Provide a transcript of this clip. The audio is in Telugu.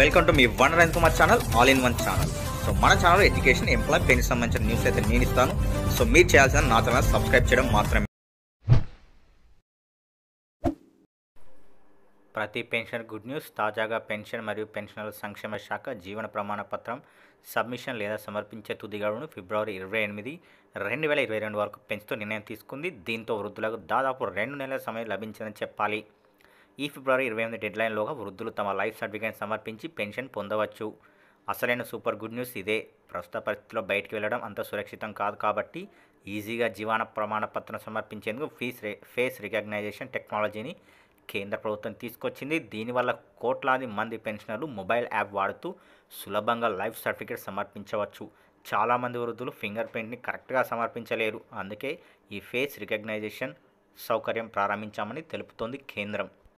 వెల్కమ్ టు మీ వన్ రైన్ Kumar channel all in one channel so మన ఛానల్ ఎడ్యుకేషన్ ఎంప్లాయ్ పెన్కి సంబంధించిన న్యూస్ అయితే నేను ఇస్తాను సో మీరు చేయాల్సిన నా ఛానల్ సబ్స్క్రైబ్ చేయడం మాత్రమే ప్రతి పెన్షన్ గుడ్ న్యూస్ తాజాగా పెన్షన్ మరియు పెన్షనర్ల సంక్షేమ శాఖ జీవన ప్రమాణ పత్రం సబ్మిషన్ లేదా సమర్పించే తుది గడువును ఫిబ్రవరి ఇరవై ఎనిమిది రెండు వేల ఇరవై రెండు వరకు పెంచుతూ నిర్ణయం తీసుకుంది దీంతో వృద్ధులకు దాదాపు రెండు నెలల సమయం లభించిందని చెప్పాలి ఈ ఫిబ్రవరి ఇరవై ఎనిమిది డెడ్లైన్లోగా వృద్ధులు తమ లైఫ్ సర్టిఫికేట్ సమర్పించి పెన్షన్ పొందవచ్చు అసలైన సూపర్ గుడ్ న్యూస్ ఇదే ప్రస్తుత పరిస్థితిలో బయటికి వెళ్ళడం అంత సురక్షితం కాదు కాబట్టి ఈజీగా జీవన ప్రమాణపత్రం సమర్పించేందుకు ఫీస్ రే ఫేస్ రికగ్నైజేషన్ టెక్నాలజీని కేంద్ర ప్రభుత్వం తీసుకొచ్చింది దీనివల్ల కోట్లాది మంది పెన్షనర్లు మొబైల్ యాప్ వాడుతూ సులభంగా లైఫ్ సర్టిఫికేట్ సమర్పించవచ్చు చాలామంది వృద్ధులు ఫింగర్ ప్రింట్ని కరెక్ట్గా సమర్పించలేరు అందుకే ఈ ఫేస్ రికగ్నైజేషన్ సౌకర్యం ప్రారంభించామని తెలుపుతోంది కేంద్రం